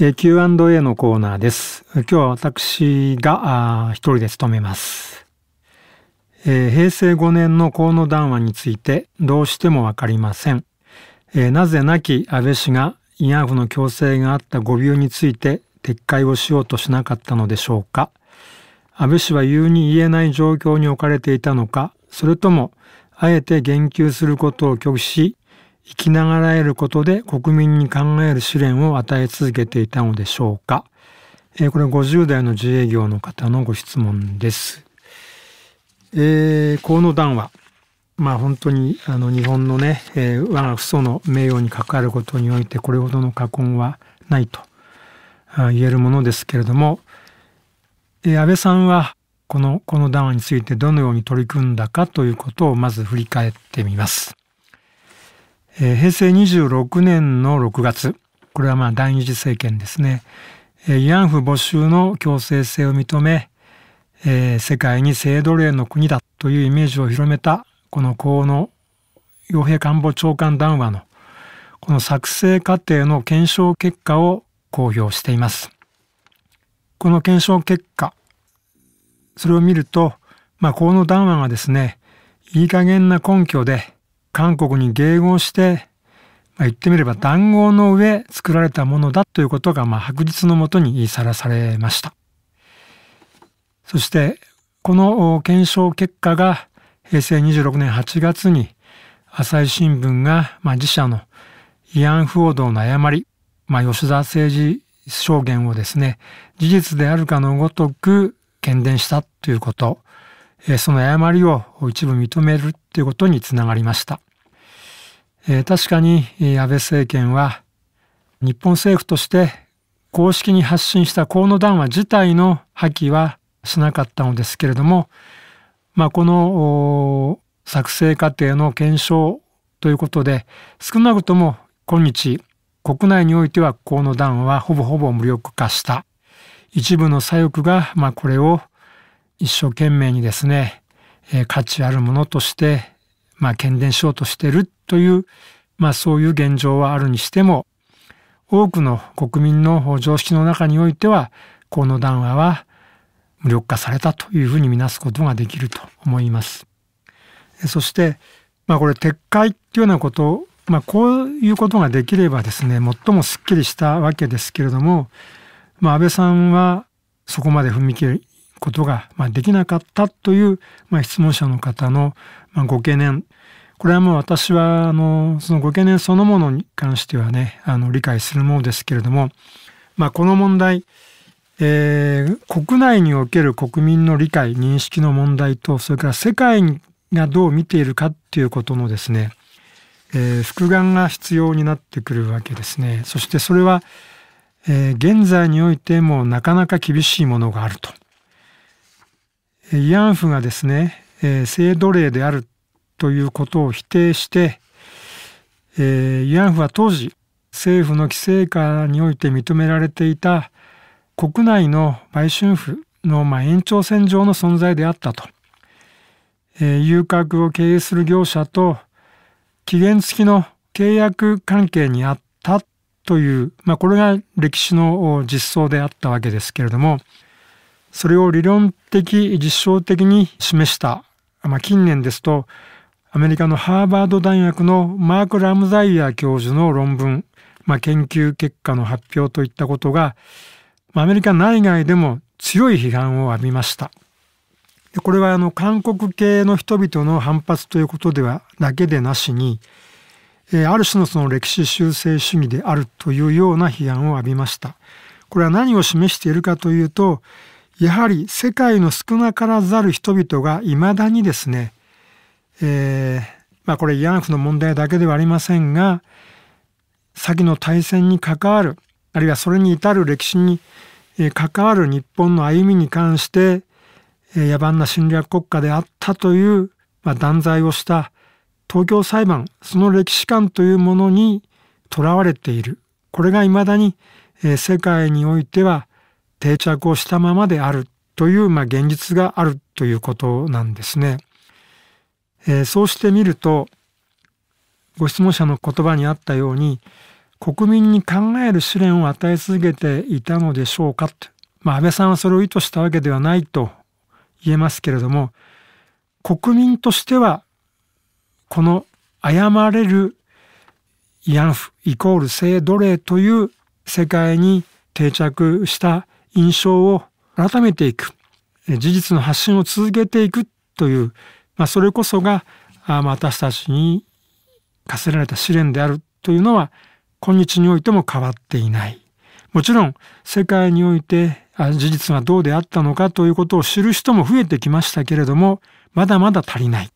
え Q&A のコーナーです。今日は私が一人で務めます、えー、平成5年の河野談話についてどうしてもわかりません。えー、なぜ亡き安倍氏が慰安婦の強制があった誤病について撤回をしようとしなかったのでしょうか。安倍氏は言うに言えない状況に置かれていたのか、それともあえて言及することを拒否し生きながらえることで国民に考える試練を与え続けていたのでしょうか、えー、これ50代の自営業の方のご質問です。えー、河野談話まあ本当にあの日本のね、えー、我が父祖の名誉に関わることにおいてこれほどの禍根はないと言えるものですけれども、えー、安倍さんはこのこの談話についてどのように取り組んだかということをまず振り返ってみます。えー、平成26年の6月これはまあ第二次政権ですね、えー、慰安婦募集の強制性を認め、えー、世界に性奴隷の国だというイメージを広めたこの河野洋平官房長官談話のこの作成過程の検証結果を公表しています。この検証結果それを見ると、まあ、河野談話がですねいい加減な根拠で韓国に迎合して、まあ、言ってみれば談合の上作られたものだということが、まあ、白日のもとに言いさらされました。そしてこの検証結果が平成26年8月に朝日新聞が、まあ、自社の慰安婦報道の誤り、まあ、吉田政治証言をですね事実であるかのごとく喧伝したということその誤りを一部認めるということにつながりましたえー、確かに安倍政権は日本政府として公式に発信した河野談話自体の破棄はしなかったのですけれども、まあ、この作成過程の検証ということで少なくとも今日国内においては河野談話はほぼほぼ無力化した一部の左翼が、まあ、これを一生懸命にですね、え価値あるものとしてまあ、喧伝しようとしてるという、まあ、そういう現状はあるにしても、多くの国民の常識の中においては、この談話は無力化されたというふうに見なすことができると思います。そして、まあ、これ撤回っていうようなことを、まあ、こういうことができればですね、最もすっきりしたわけですけれども、まあ、安倍さんはそこまで踏み切ることができなかったという、まあ、質問者の方の、まあ、ご懸念これはもう私はあのそのご懸念そのものに関してはねあの理解するものですけれども、まあ、この問題、えー、国内における国民の理解認識の問題とそれから世界がどう見ているかっていうことのですね、えー、複眼が必要になってくるわけですね。そしてそれは、えー、現在においてもなかなか厳しいものがあると。慰安婦がですね、えー、性奴隷であるということを否定して、えー、慰安婦は当時政府の規制下において認められていた国内の売春婦のま延長線上の存在であったと、えー、遊郭を経営する業者と期限付きの契約関係にあったという、まあ、これが歴史の実相であったわけですけれどもそれを理論的実証的に示したまあ、近年ですとアメリカのハーバード大学のマーク・ラムザイヤー教授の論文、まあ、研究結果の発表といったことがアメリカ内外でも強い批判を浴びました。これはあの韓国系の人々の反発ということではだけでなしに、えある種のその歴史修正主義であるというような批判を浴びました。これは何を示しているかというと、やはり世界の少なからざる人々が未だにですね、えー、まあこれ慰安婦の問題だけではありませんが、先の大戦に関わる、あるいはそれに至る歴史に関わる日本の歩みに関して、野蛮な侵略国家であったという、まあ、断罪をした東京裁判、その歴史観というものにとらわれている。これが未だに世界においては定着をしたままであるという、まあ、現実があるということなんですね。えー、そうしてみるとご質問者の言葉にあったように国民に考える試練を与え続けていたのでしょうかと、まあ、安倍さんはそれを意図したわけではないと言えますけれども国民としてはこの誤れる慰安婦イコール性奴隷という世界に定着した印象を改めていく事実の発信を続けていくという、まあ、それこそが私たちに課せられた試練であるというのは今日においても変わっていない。もちろん世界において事実がどうであったのかということを知る人も増えてきましたけれどもまだまだ足りない。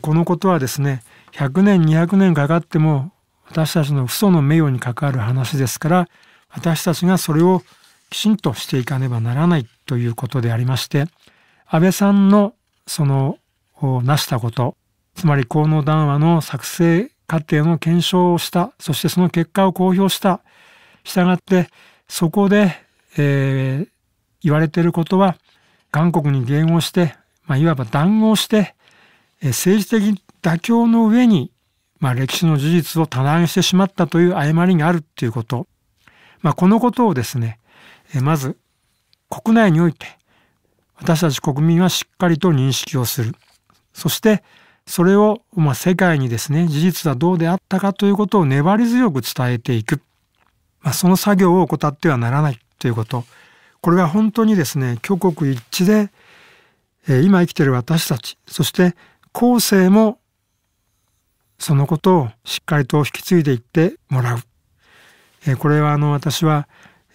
このことはですね100年200年かかっても私たちの父祖の名誉に関わる話ですから私たちがそれをきちんとしていかねばならないということでありまして安倍さんのその成したことつまり河野談話の作成過程の検証をしたそしてその結果を公表したしたがってそこで、えー、言われていることは韓国に迎合して、まあ、いわば談合して、えー、政治的妥協の上に、まあ、歴史の事実を棚上げしてしまったという誤りがあるっていうこと、まあ、このことをですねまず国内において私たち国民はしっかりと認識をするそしてそれを、まあ、世界にですね事実はどうであったかということを粘り強く伝えていく、まあ、その作業を怠ってはならないということこれは本当にですね挙国一致で、えー、今生きている私たちそして後世もそのことをしっかりと引き継いでいってもらう、えー、これはあの私は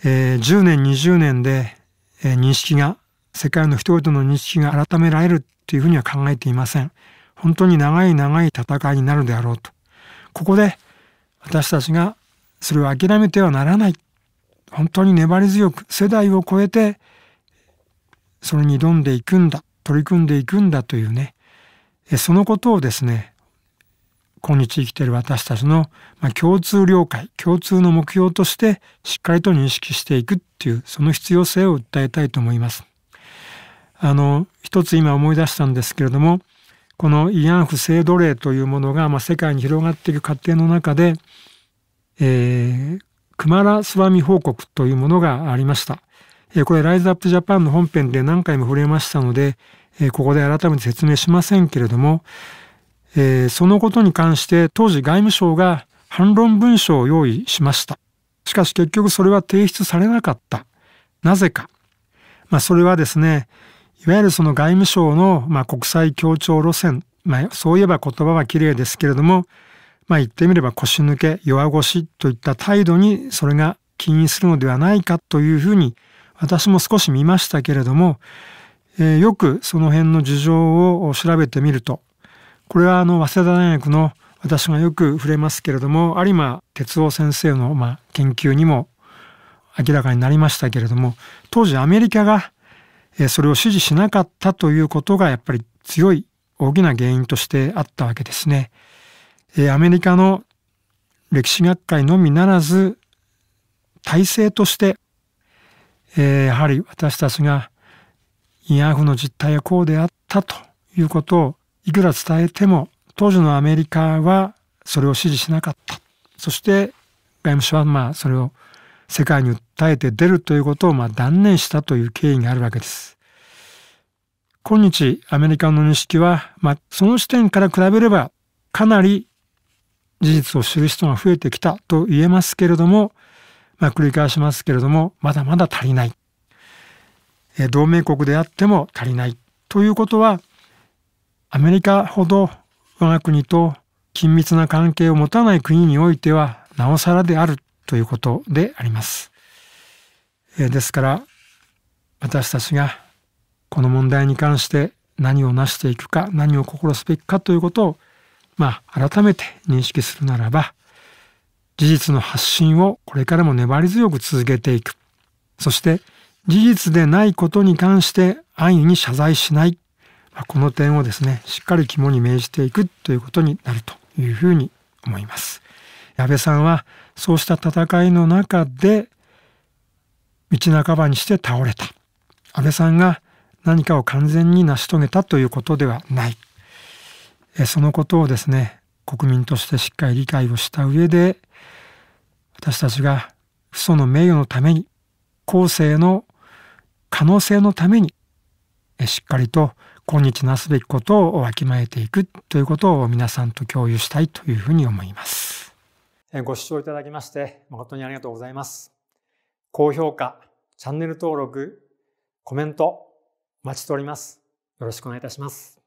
えー、10年20年で、えー、認識が世界の人々の認識が改められるというふうには考えていません本当に長い長い戦いになるであろうとここで私たちがそれを諦めてはならない本当に粘り強く世代を超えてそれに挑んでいくんだ取り組んでいくんだというねそのことをですね今日生きている私たちの、まあ、共通了解共通の目標としてしっかりと認識していくっていうその必要性を訴えたいと思います。あの一つ今思い出したんですけれどもこの慰安婦制度例というものが、まあ、世界に広がっていく過程の中で、えー、クマラスワミ報告というものがありました。えー、これライズアップジャパンの本編で何回も触れましたので、えー、ここで改めて説明しませんけれどもえー、そのことに関して当時外務省が反論文書を用意しました。しかし結局それは提出されなかった。なぜか。まあそれはですね、いわゆるその外務省の、まあ、国際協調路線、まあ、そういえば言葉は綺麗ですけれども、まあ、言ってみれば腰抜け、弱腰といった態度にそれが起因するのではないかというふうに私も少し見ましたけれども、えー、よくその辺の事情を調べてみると、これはあの早稲田大学の私がよく触れますけれども有馬哲夫先生のま研究にも明らかになりましたけれども当時アメリカがそれを支持しなかったということがやっぱり強い大きな原因としてあったわけですね。アメリカの歴史学会のみならず体制としてやはり私たちが慰安婦の実態はこうであったということをいくら伝えても当時のアメリカはそれを支持しなかったそして外務省はまあそれを世界に訴えて出るということをまあ断念したという経緯があるわけです。今日アメリカの認識は、まあ、その視点から比べればかなり事実を知る人が増えてきたと言えますけれども、まあ、繰り返しますけれどもまだまだ足りない同盟国であっても足りないということはアメリカほど我が国と緊密な関係を持たない国においてはなおさらであるということであります。えですから私たちがこの問題に関して何を成していくか何を心すべきかということをまあ改めて認識するならば事実の発信をこれからも粘り強く続けていくそして事実でないことに関して安易に謝罪しないこの点をですねしっかり肝に銘じていくということになるというふうに思います安倍さんはそうした戦いの中で道半ばにして倒れた安倍さんが何かを完全に成し遂げたということではないそのことをですね国民としてしっかり理解をした上で私たちが不祖の名誉のために後世の可能性のためにしっかりと今日なすべきことをわきまえていくということを皆さんと共有したいというふうに思います。ご視聴いただきまして誠にありがとうございます。高評価、チャンネル登録、コメント、お待ちしております。よろしくお願いいたします。